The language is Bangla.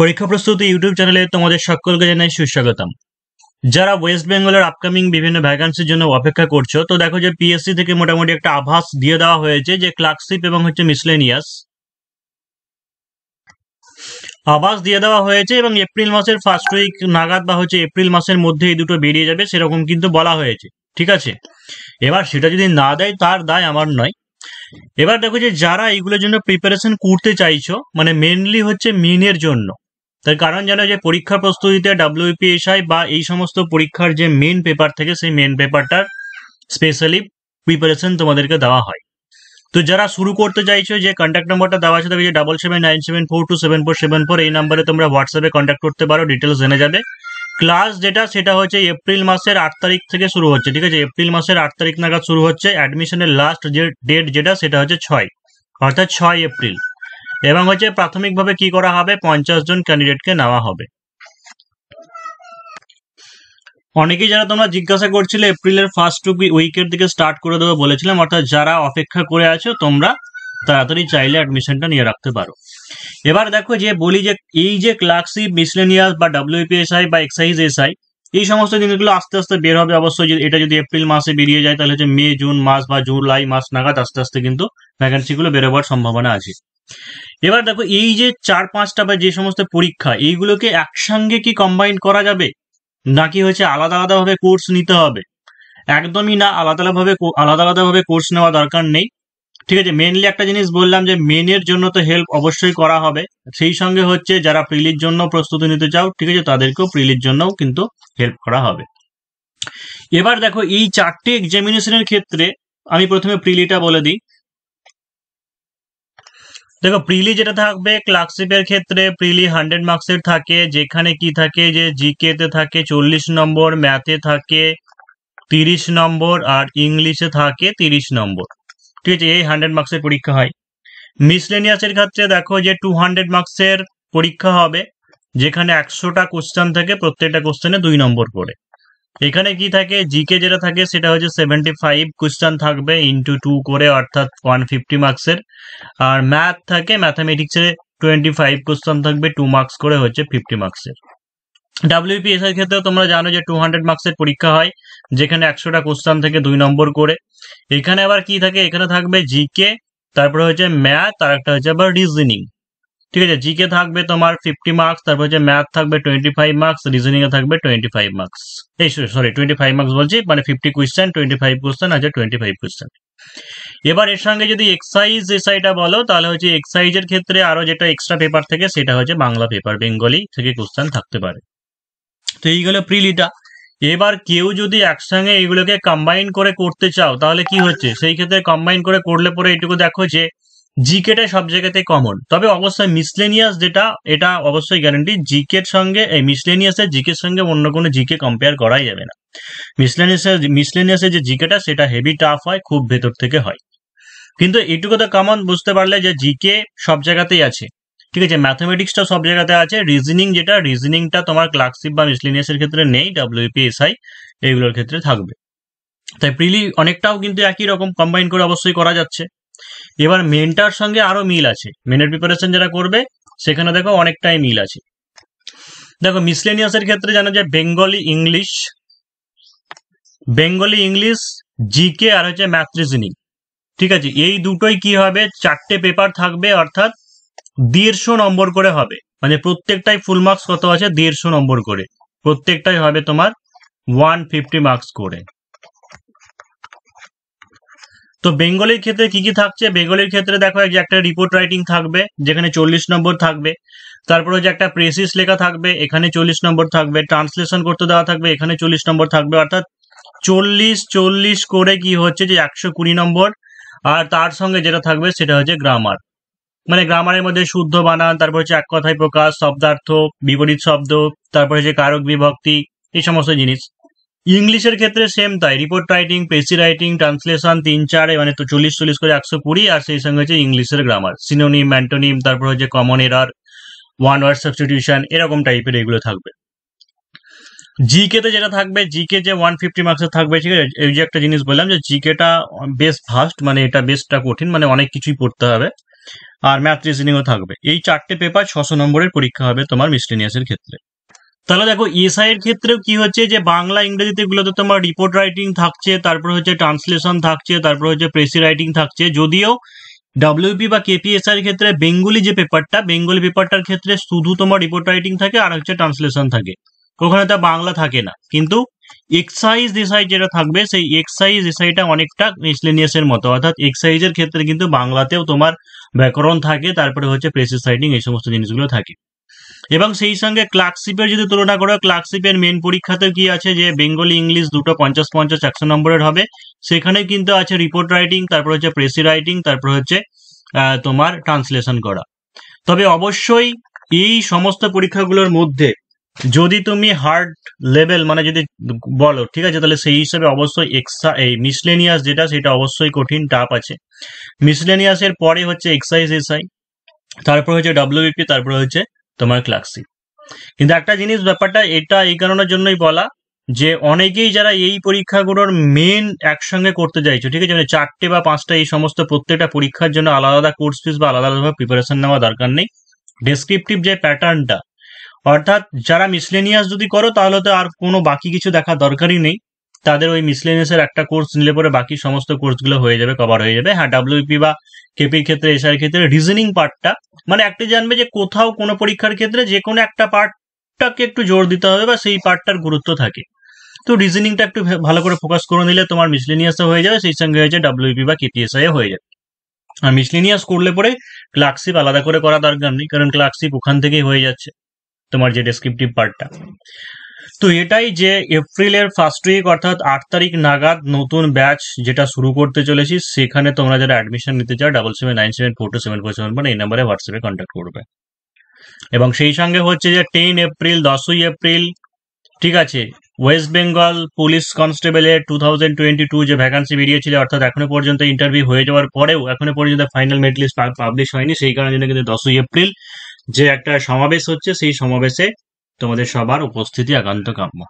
পরীক্ষা প্রস্তুতি ইউটিউব চ্যানেলে তোমাদের সকলকে জানাই সুস্বাগতম যারা ওয়েস্ট বেঙ্গলের আপকামিং বিভিন্ন ভ্যাকান্সির জন্য অপেক্ষা করছো তো দেখো যে পিএসসি থেকে মোটামুটি একটা আভাস দিয়ে দেওয়া হয়েছে যে ক্লার্কশিপ এবং হচ্ছে মিসলেনিয়াস আভাস দিয়ে দেওয়া হয়েছে এবং এপ্রিল মাসের ফার্স্ট উইক নাগাদ বা হচ্ছে এপ্রিল মাসের মধ্যে এই দুটো বেরিয়ে যাবে সেরকম কিন্তু বলা হয়েছে ঠিক আছে এবার সেটা যদি না দেয় তার দায় আমার নয় এবার দেখো যে যারা এইগুলোর জন্য প্রিপারেশন করতে চাইছো মানে মেনলি হচ্ছে মিনের জন্য তার কারণ যেন যে পরীক্ষা প্রস্তুতিতে ডাব্লিউপিএসআই বা এই সমস্ত পরীক্ষার যে মেন পেপার থেকে সেই মেন পেপারটার স্পেশালি প্রিপারেশন তোমাদেরকে দেওয়া হয় তো যারা শুরু করতে চাইছো যে কন্ট্যাক্ট নম্বরটা দেওয়া আছে তবে যে double seven nine seven four two seven four seven four এই নাম্বারে তোমরা হোয়াটসঅ্যাপে কন্ট্যাক্ট করতে পারো ডিটেলস জেনে যাবে ক্লাস যেটা সেটা হচ্ছে এপ্রিল মাসের আট তারিখ থেকে শুরু হচ্ছে ঠিক আছে এপ্রিল মাসের আট তারিখ নাগাদ শুরু হচ্ছে অ্যাডমিশনের লাস্ট যে ডেট যেটা সেটা হচ্ছে ছয় অর্থাৎ ছয় এপ্রিল এবং হচ্ছে প্রাথমিকভাবে কি করা হবে পঞ্চাশ জন ক্যান্ডিডেটকে নেওয়া হবে অনেকেই যারা তোমরা জিজ্ঞাসা করছিলে এপ্রিলের ফার্স্ট টু উইকের দিকে স্টার্ট করে দেবো বলেছিলাম অর্থাৎ যারা অপেক্ষা করে আছো তোমরা তাড়াতাড়ি চাইলে অ্যাডমিশনটা নিয়ে রাখতে পারো এবার দেখো যে বলি যে এই যে ক্লাকসি মিসলেনিয়াস বা ডাব্লিউপিএসআই বা এক্সাইজ এসআই এই সমস্ত জিনিসগুলো আস্তে আস্তে বের হবে অবশ্যই এটা যদি এপ্রিল মাসে বেরিয়ে যায় তাহলে হচ্ছে মে জুন মাস বা জুলাই মাস নাগাদ আস্তে আস্তে কিন্তু ভ্যাকেন্সিগুলো বেরোবার সম্ভাবনা আছে এবার দেখো এই যে চার পাঁচটা বা যে সমস্ত পরীক্ষা এইগুলোকে একসঙ্গে কি কম্বাইন করা যাবে নাকি হচ্ছে আলাদা আলাদাভাবে কোর্স নিতে হবে একদমই না আলাদা আলাদাভাবে আলাদা আলাদাভাবে কোর্স নেওয়া দরকার নেই ঠিক আছে মেনলি একটা জিনিস বললাম যে মেনের জন্য তো হেল্প অবশ্যই করা হবে সেই সঙ্গে হচ্ছে যারা প্রিলির জন্য প্রস্তুতি নিতে চাও ঠিক আছে তাদেরকেও প্রিলির জন্যও কিন্তু হেল্প করা হবে এবার দেখো এই চারটে এক্সামিনেশনের ক্ষেত্রে আমি প্রথমে প্রিলিটা বলে দিই দেখো প্রিলি যেটা থাকবে ক্লার্কশিপের ক্ষেত্রে প্রিলি হান্ড্রেড মার্কসের থাকে যেখানে কি থাকে যে জিকে তে থাকে চল্লিশ নম্বর ম্যাথে থাকে তিরিশ নম্বর আর ইংলিশে থাকে তিরিশ নম্বর ঠিক আছে এই হান্ড্রেড মার্কসের পরীক্ষা হয় মিসলেনিয়াসের ক্ষেত্রে দেখো যে টু হান্ড্রেড মার্কসের পরীক্ষা হবে যেখানে একশোটা কোশ্চেন থাকে প্রত্যেকটা কোশ্চেনে দুই নম্বর করে এখানে কি থাকে জিকে যেটা থাকে সেটা হচ্ছে সেভেন্টি ফাইভ কোয়েশ্চান থাকবে ইন্টু টু করে অর্থাৎ ওয়ান ফিফটি মার্কসের আর ম্যাথ থাকে ম্যাথামেটিক্সে টোয়েন্টি ফাইভ কোয়েশ্চান থাকবে টু মার্কস করে হচ্ছে ফিফটি মার্কসের ডাব্লিউপিএস এর ক্ষেত্রে তোমরা জানো যে টু হান্ড্রেড মার্কসের পরীক্ষা হয় যেখানে একশোটা কোয়েশ্চান থেকে দুই নম্বর করে এখানে আবার কি থাকে এখানে থাকবে জিকে তারপরে হচ্ছে ম্যাথ আর একটা হচ্ছে আবার রিজনিং ঠিক আছে জিকে থাকবে তোমার ফিফটি মার্কস তারপর হচ্ছে ম্যাথ থাকবে টোয়েন্টি ফাইভ মার্কস রিজনিং এ থাকবে টোয়েন্টি ফাইভ মার্কস এই সরি টোয়েন্টি ফাইভ মার্কস বলছি মানে fifty question twenty five question আছে টোয়েন্টি ফাইভ কোয়েশ্চেন এবার এর সঙ্গে যদি এক্সাইজ এসআইটা বলো তাহলে হচ্ছে এক্সাইজের ক্ষেত্রে আরো যেটা এক্সট্রা পেপার থেকে সেটা হচ্ছে বাংলা পেপার বেঙ্গলি থেকে কোশ্চেন থাকতে পারে তো এই গেল প্রিলিটা এবার কেউ যদি একসঙ্গে এইগুলোকে কম্বাইন করে করতে চাও তাহলে কি হচ্ছে সেই ক্ষেত্রে কম্বাইন করে করলে পরে এইটুকু দেখো যে জিকেটা সব জায়গাতে কমন তবে অবশ্যই মিসলেনিয়াস যেটা এটা অবশ্যই গ্যারান্টি জিকের সঙ্গে এই মিসলেনিয়াসের জিকের সঙ্গে অন্য কোনো জিকে কম্পেয়ার করাই যাবে না মিসলেনিয়াসের মিসলেনিয়াসের যে জিকেটা সেটা হেভি টাফ হয় খুব ভেতর থেকে হয় কিন্তু এটুকু তো কমন বুঝতে পারলে যে জিকে সব জায়গাতেই আছে ঠিক আছে ম্যাথমেটিক্সটা সব জায়গাতে আছে রিজনিং যেটা রিজনিংটা তোমার ক্লার্কশিপ বা মিসলেনিয়াসের ক্ষেত্রে নেই ডাব্লিউপিএসআই এইগুলোর ক্ষেত্রে থাকবে তাই প্রিলি অনেকটাও কিন্তু একই রকম কম্বাইন করে অবশ্যই করা যাচ্ছে এবার মেনটার সঙ্গে আরো মিল আছে মেনের প্রিপারেশন যারা করবে সেখানে দেখো অনেকটাই মিল আছে দেখো মিসলেনিয়াসের ক্ষেত্রে জানা যায় বেঙ্গলি ইংলিশ বেঙ্গলি ইংলিশ কে আর হচ্ছে ম্যাথ ঠিক আছে এই দুটোই কি হবে চারটে পেপার থাকবে অর্থাৎ দেড়শো নম্বর করে হবে মানে প্রত্যেকটাই ফুল মার্কস কত আছে দেড়শো নম্বর করে প্রত্যেকটাই হবে তোমার ওয়ান ফিফটি মার্কস করে তো বেঙ্গলির ক্ষেত্রে কি কি থাকছে বেঙ্গলির ক্ষেত্রে দেখো যে একটা রিপোর্ট রাইটিং থাকবে যেখানে চল্লিশ নম্বর থাকবে তারপরে যে একটা প্রেসিস লেখা থাকবে এখানে চল্লিশ নম্বর থাকবে ট্রান্সলেশন করতে দেওয়া থাকবে এখানে চল্লিশ নম্বর থাকবে অর্থাৎ চল্লিশ চল্লিশ করে কি হচ্ছে যে একশো কুড়ি নম্বর আর তার সঙ্গে যেটা থাকবে সেটা হচ্ছে গ্রামার মানে গ্রামারের মধ্যে শুদ্ধ বানান তারপর হচ্ছে এক কথায় প্রকাশ শব্দার্থ বিপরীত শব্দ তারপরে যে কারক বিভক্তি এই সমস্ত জিনিস ইংলিশের ক্ষেত্রে সেম তাই report writing precis writing translation তিন চারে মানে তো চল্লিশ চল্লিশ করে একশো কুড়ি আর সেই সঙ্গে হচ্ছে ইংলিশের গ্রামার সিনোনিম অ্যান্টোনিম তারপর হচ্ছে common error one word substitution এরকম টাইপের এগুলো থাকবে কে তে যেটা থাকবে কে যে ওয়ান ফিফটি মার্কসের থাকবে ঠিক আছে এই যে একটা জিনিস বললাম যে কেটা বেশ ফাস্ট মানে এটা বেশটা কঠিন মানে অনেক কিছুই পড়তে হবে আর ম্যাথ রিজনিংও থাকবে এই চারটে পেপার ছশো নম্বরের পরীক্ষা হবে তোমার মিসলিনিয়াসের ক্ষেত্রে তাহলে দেখো এসআই এর ক্ষেত্রেও কি হচ্ছে যে বাংলা ইংরেজিতে গুলোতে তোমার রিপোর্ট রাইটিং থাকছে তারপর হচ্ছে ট্রান্সলেশন থাকছে তারপর হচ্ছে প্রেসি রাইটিং থাকছে যদিও ডাব্লিউপি বা কেপিএসআর এর ক্ষেত্রে বেঙ্গলি যে পেপারটা বেঙ্গলি পেপারটার ক্ষেত্রে শুধু তোমার রিপোর্ট রাইটিং থাকে আর হচ্ছে ট্রান্সলেশন থাকে ওখানে তা বাংলা থাকে না কিন্তু এক্সাইজ এসআই যেটা থাকবে সেই এক্সাইজ এসআইটা অনেকটা মিসলেনিয়াসের মতো অর্থাৎ এক্সাইজের ক্ষেত্রে কিন্তু বাংলাতেও তোমার ব্যাকরণ থাকে তারপরে হচ্ছে প্রেসিস রাইটিং এই সমস্ত জিনিসগুলো থাকে এবং সেই সঙ্গে ক্লার্কশিপের যদি তুলনা করো ক্লার্কশিপের মেন পরীক্ষাতে কি আছে যে বেঙ্গলি ইংলিশ দুটো পঞ্চাশ পঞ্চাশ একশো নম্বরের হবে সেখানে কিন্তু আছে রিপোর্ট রাইটিং তারপর হচ্ছে প্রেসি রাইটিং তারপর হচ্ছে তোমার ট্রান্সলেশন করা তবে অবশ্যই এই সমস্ত পরীক্ষাগুলোর মধ্যে যদি তুমি হার্ড লেভেল মানে যদি বলো ঠিক আছে তাহলে সেই হিসাবে অবশ্যই এক্সা এই মিসলেনিয়াস যেটা সেটা অবশ্যই কঠিন টাপ আছে মিসলেনিয়াসের পরে হচ্ছে এক্সাইজ এসআই তারপর হচ্ছে ডাব্লিউপি তারপরে হচ্ছে তোমার ক্লাক্সি কিন্তু একটা জিনিস ব্যাপারটা এটা এই কারণের জন্যই বলা যে অনেকেই যারা এই পরীক্ষাগুলোর মেন একসঙ্গে করতে চাইছো ঠিক আছে মানে চারটে বা পাঁচটা এই সমস্ত প্রত্যেকটা পরীক্ষার জন্য আলাদা আলাদা কোর্স ফিস বা আলাদা আলাদা প্রিপারেশন নেওয়া দরকার নেই ডেসক্রিপটিভ যে প্যাটার্নটা অর্থাৎ যারা মিসলেনিয়াস যদি করো তাহলে তো আর কোনো বাকি কিছু দেখা দরকারই নেই তাদের ওই মিসলেনিয়াসের একটা কোর্স নিলে পরে বাকি সমস্ত কোর্সগুলো হয়ে যাবে কভার হয়ে যাবে হ্যাঁ ডাব্লিউপি বা কেপির ক্ষেত্রে এসআই ক্ষেত্রে রিজনিং পার্টটা মানে একটা জানবে যে কোথাও কোনো পরীক্ষার ক্ষেত্রে যে কোনো একটা পার্টটাকে একটু জোর দিতে হবে বা সেই পার্টটার গুরুত্ব থাকে তো রিজনিংটা একটু ভালো করে ফোকাস করে নিলে তোমার মিসলিনিয়াস হয়ে যাবে সেই সঙ্গে হয়েছে ডাব্লিউপি বা কেপিএসআই হয়ে যাবে আর মিসলিনিয়াস করলে পরে ক্লার্কশিপ আলাদা করে করা দরকার নেই কারণ ক্লার্কশিপ ওখান থেকেই হয়ে যাচ্ছে তোমার যে ডেসক্রিপটিভ পার্টটা তো এটাই যে এপ্রিলের ফার্স্ট উইক অর্থাৎ আট তারিখ নাগাদ নতুন ব্যাচ যেটা শুরু করতে চলেছি সেখানে তোমরা যারা অ্যাডমিশন নিতে চাও double seven nine seven four two seven four seven মানে এই নাম্বারে হোয়াটসঅ্যাপে কন্ট্যাক্ট করবে এবং সেই সঙ্গে হচ্ছে যে টেন এপ্রিল দশই এপ্রিল ঠিক আছে ওয়েস্ট বেঙ্গল পুলিশ কনস্টেবলের টু থাউজেন্ড টোয়েন্টি টু যে ভ্যাকান্সি বেরিয়েছিল অর্থাৎ এখনো পর্যন্ত ইন্টারভিউ হয়ে যাওয়ার পরেও এখনো পর্যন্ত ফাইনাল মেডলিস্ট লিস্ট পাবলিশ হয়নি সেই কারণে কিন্তু দশই এপ্রিল যে একটা সমাবেশ হচ্ছে সেই সমাবেশে তোমাদের সবার উপস্থিতি একান্ত কাম্য।